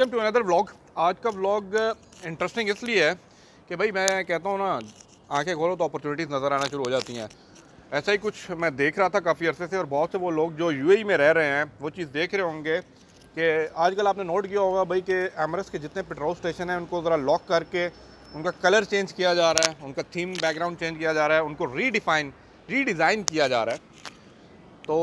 welcome to another vlog आज का vlog interesting uh, इसलिए है कि भाई मैं कहता हूँ ना आंखें खोलो तो अपॉर्चुनिटीज़ नज़र आना शुरू हो जाती हैं ऐसा ही कुछ मैं देख रहा था काफ़ी अरसे से और बहुत से वो लोग जो यूएई e में रह रहे हैं वो चीज़ देख रहे होंगे कि आजकल आपने नोट किया होगा भाई कि एमरस के जितने पेट्रोल स्टेशन हैं उनको ज़रा लॉक करके उनका कलर चेंज किया जा रहा है उनका थीम बैकग्राउंड चेंज किया जा रहा है उनको रीडिफाइन रीडिज़ाइन किया जा रहा है तो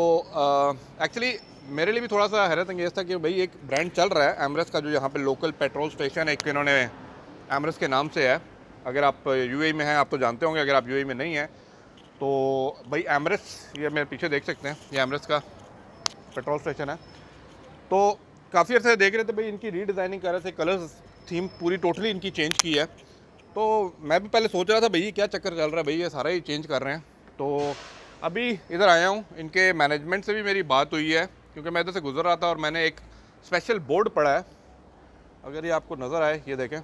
एक्चुअली uh, मेरे लिए भी थोड़ा सा हैरत अंगेज था कि भाई एक ब्रांड चल रहा है एमरस का जो यहाँ पे लोकल पेट्रोल स्टेशन है एक तो इन्होंने एमरस के नाम से है अगर आप यूएई e में हैं आप तो जानते होंगे अगर आप यूएई e में नहीं हैं तो भाई एमरस ये मेरे पीछे देख सकते हैं ये एमरस का पेट्रोल स्टेशन है तो काफ़ी अर्से देख रहे थे भाई इनकी रीडिज़ाइनिंग कर रहे थे कलर्स थीम पूरी टोटली इनकी चेंज की है तो मैं भी पहले सोच रहा था भाई क्या चक्कर चल रहा है भाई ये सारा ही चेंज कर रहे हैं तो अभी इधर आया हूँ इनके मैनेजमेंट से भी मेरी बात हुई है क्योंकि मैं इधर से गुजर रहा था और मैंने एक स्पेशल बोर्ड पढ़ा है अगर ये आपको नज़र आए ये देखें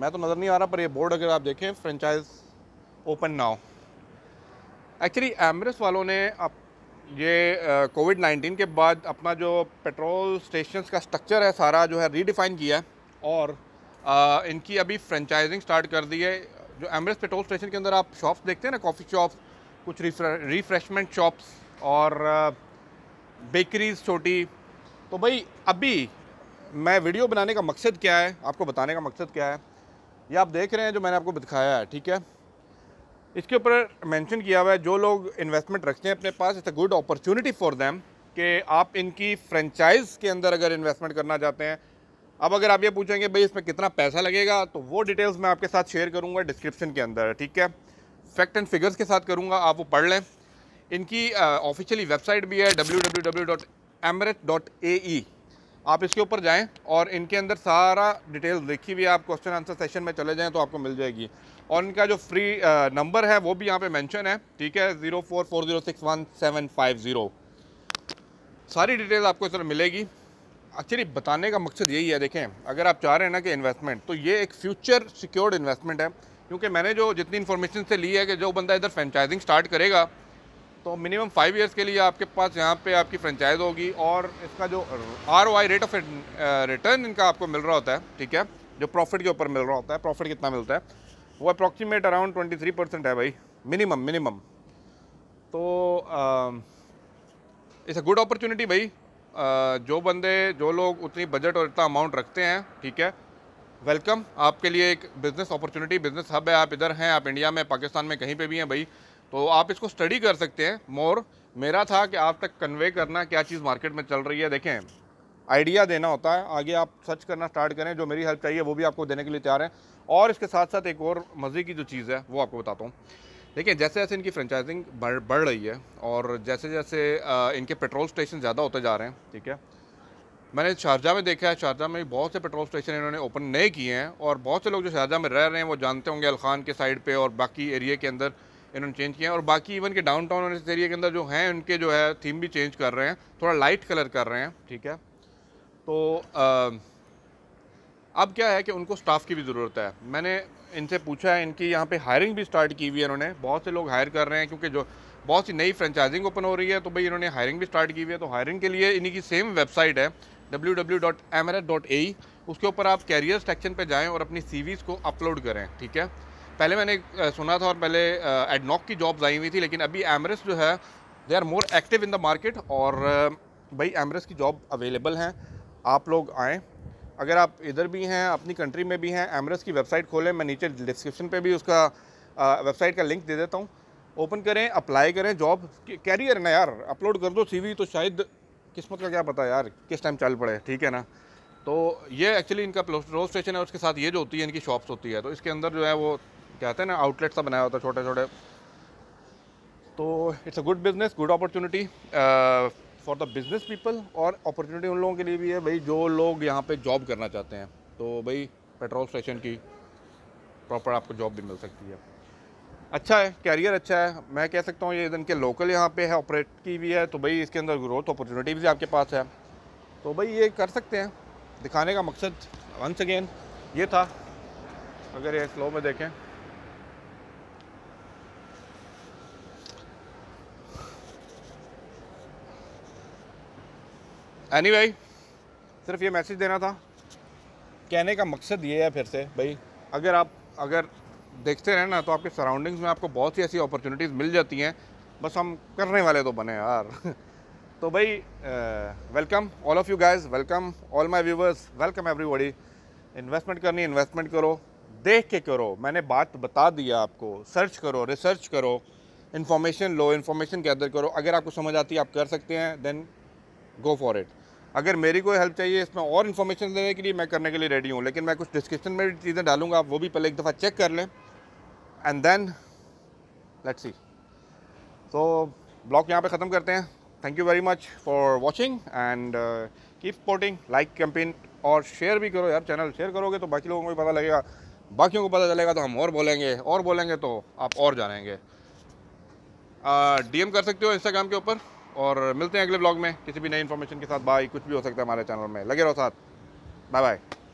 मैं तो नज़र नहीं आ रहा पर ये बोर्ड अगर आप देखें फ्रेंचाइज ओपन नाउ एक्चुअली एमरस वालों ने अब ये कोविड नाइन्टीन के बाद अपना जो पेट्रोल स्टेशन का स्ट्रक्चर है सारा जो है रीडिफाइन किया है और आ, इनकी अभी फ्रेंचाइजिंग स्टार्ट कर दी है जो एमरस पेट्रोल स्टेशन के अंदर आप शॉप्स देखते हैं ना कॉफ़ी शॉप कुछ रिफ्रेशमेंट शॉप्स और बेकरीज छोटी तो भाई अभी मैं वीडियो बनाने का मकसद क्या है आपको बताने का मकसद क्या है ये आप देख रहे हैं जो मैंने आपको दिखाया है ठीक है इसके ऊपर मेंशन किया हुआ है जो लोग इन्वेस्टमेंट रखते हैं अपने पास it's a good opportunity for them कि आप इनकी फ्रेंचाइज के अंदर अगर इन्वेस्टमेंट करना चाहते हैं अब अगर आप ये पूछेंगे भाई इसमें कितना पैसा लगेगा तो वो डिटेल्स मैं आपके साथ शेयर करूँगा डिस्क्रिप्शन के अंदर ठीक है फैक्ट एंड फिगर्स के साथ करूँगा आप वो पढ़ लें इनकी ऑफिशियली वेबसाइट भी है डब्ल्यू आप इसके ऊपर जाएं और इनके अंदर सारा डिटेल देखी हुई है आप क्वेश्चन आंसर सेशन में चले जाएं तो आपको मिल जाएगी और इनका जो फ्री नंबर है वो भी यहाँ पे मेंशन है ठीक है zero four four zero six one seven five zero सारी डिटेल आपको इस तरह मिलेगी एक्चुअली बताने का मकसद यही है देखें अगर आप चाह रहे हैं ना कि इन्वेस्टमेंट तो ये एक फ्यूचर सिक्योर्ड इन्वेस्टमेंट है क्योंकि मैंने जो जितनी इन्फॉर्मेशन से ली है कि जो बंदा इधर फ्रेंचाइजिंग स्टार्ट करेगा तो मिनिमम फाइव इयर्स के लिए आपके पास यहाँ पे आपकी फ्रेंचाइज होगी और इसका जो आर रेट ऑफ रिटर्न इनका आपको मिल रहा होता है ठीक है जो प्रॉफिट के ऊपर मिल रहा होता है प्रॉफिट कितना मिलता है वो approximate around twenty three percent है भाई मिनिमम मिनिमम तो इट्स अ गुड अपॉर्चुनिटी भाई जो बंदे जो लोग उतनी बजट और इतना अमाउंट रखते हैं ठीक है वेलकम आपके लिए एक बिज़नेस अपॉर्चुनिटी बिज़नेस हब है आप इधर हैं आप इंडिया में पाकिस्तान में कहीं पे भी हैं भाई तो आप इसको स्टडी कर सकते हैं मोर मेरा था कि आप तक कन्वे करना क्या चीज़ मार्केट में चल रही है देखें आइडिया देना होता है आगे आप सर्च करना स्टार्ट करें जो मेरी हेल्प चाहिए वो भी आपको देने के लिए तैयार हैं और इसके साथ साथ एक और मज़े की जो चीज़ है वो आपको बताता हूँ देखिए जैसे जैसे इनकी फ्रेंचाइजिंग बढ़ बढ़ रही है और जैसे जैसे इनके पेट्रोल स्टेशन ज़्यादा होते जा रहे हैं ठीक है मैंने शारजा में देखा है शारजा में बहुत से पेट्रोल स्टेशन इन्होंने ओपन नए किए हैं और बहुत से लोग जो शारजा में रह रहे हैं वो जानते होंगे अलखान के साइड पर और बाकी एरिए के अंदर इन्होंने चेंज किया है और बाकी इवन के डाउन टाउन और इस एरिया के अंदर जो हैं उनके जो है थीम भी चेंज कर रहे हैं थोड़ा लाइट कलर कर रहे हैं ठीक है तो आ, अब क्या है कि उनको स्टाफ़ की भी ज़रूरत है मैंने इनसे पूछा है इनकी यहाँ पे हायरिंग भी स्टार्ट की हुई है इन्होंने बहुत से लोग हायर कर रहे हैं क्योंकि जो बहुत सी नई फ्रेंचाइजिंग ओपन हो रही है तो भाई इन्होंने हायरिंग भी स्टार्ट की हुई है तो हायरिंग के लिए इन्हीं की सेम वेबसाइट है डब्ल्यू उसके ऊपर आप कैरियर सेक्शन पर जाएँ और अपनी सीवीज़ को अपलोड करें ठीक है पहले मैंने सुना था और पहले एडनॉक की जॉब्स आई हुई थी लेकिन अभी एमरस जो है they are more active in the market और भाई एमरस की जॉब अवेलेबल हैं आप लोग आएँ अगर आप इधर भी हैं अपनी कंट्री में भी हैं एमरस की वेबसाइट खोलें मैं नीचे डिस्क्रिप्शन पे भी उसका वेबसाइट का लिंक दे देता हूँ ओपन करें अप्लाई करें जॉब कैरियर ना यार अपलोड कर दो सीवी तो शायद किस्मत का क्या पता यार किस टाइम चल पड़े ठीक है ना तो ये एक्चुअली इनका रोज स्टेशन है उसके साथ ये जो होती है इनकी शॉप्स होती है तो इसके अंदर जो है वो क्या कहते हैं ना आउटलेट सा बनाया होता है छोटे छोटे तो it's a good business good opportunity for the business people और अपॉर्चुनिटी उन लोगों के लिए भी है भाई जो लोग यहाँ पे जॉब करना चाहते हैं तो भाई पेट्रोल स्टेशन की प्रॉपर आपको जॉब भी मिल सकती है अच्छा है कैरियर अच्छा है मैं कह सकता हूँ ये इनके लोकल यहाँ पे है ऑपरेट की भी है तो भाई इसके अंदर ग्रोथ अपॉर्चुनिटी भी आपके पास है तो भाई ये कर सकते हैं दिखाने का मकसद वंस अगेन ये था अगर ये स्लो में देखें एनी anyway, भाई सिर्फ ये मैसेज देना था कहने का मकसद ये है फिर से भाई अगर आप अगर देखते रहें ना तो आपके सराउंडिंग्स में आपको बहुत सी ऐसी अपॉर्चुनिटीज़ मिल जाती हैं बस हम करने वाले तो बने यार तो भाई welcome all of you guys welcome all my viewers welcome everybody investment करनी इन्वेस्टमेंट करो देख के करो मैंने बात बता दिया आपको सर्च करो रिसर्च करो इन्फॉर्मेशन लो इन्फॉर्मेशन गैदर करो अगर आपको समझ आती है आप कर सकते हैं देन गो फॉर इट अगर मेरी कोई हेल्प चाहिए इसमें और इन्फॉर्मेशन देने के लिए मैं करने के लिए रेडी हूँ लेकिन मैं कुछ डिस्क्रिप्शन में चीज़ें डालूंगा आप वो भी पहले एक दफ़ा चेक कर लें एंड देन लेट्स सी तो ब्लॉग यहाँ पे ख़त्म करते हैं thank you very much for watching and keep supporting like campaign और शेयर भी करो यार चैनल शेयर करोगे तो बाकी लोगों को भी पता लगेगा बाकियों को पता चलेगा तो हम और बोलेंगे और बोलेंगे तो आप और जानेंगे डीएम uh, कर सकते हो इंस्टाग्राम के ऊपर और मिलते हैं अगले ब्लॉग में किसी भी नई इन्फॉर्मेशन के साथ बाय कुछ भी हो सकता है हमारे चैनल में लगे रहो साथ बाय बाय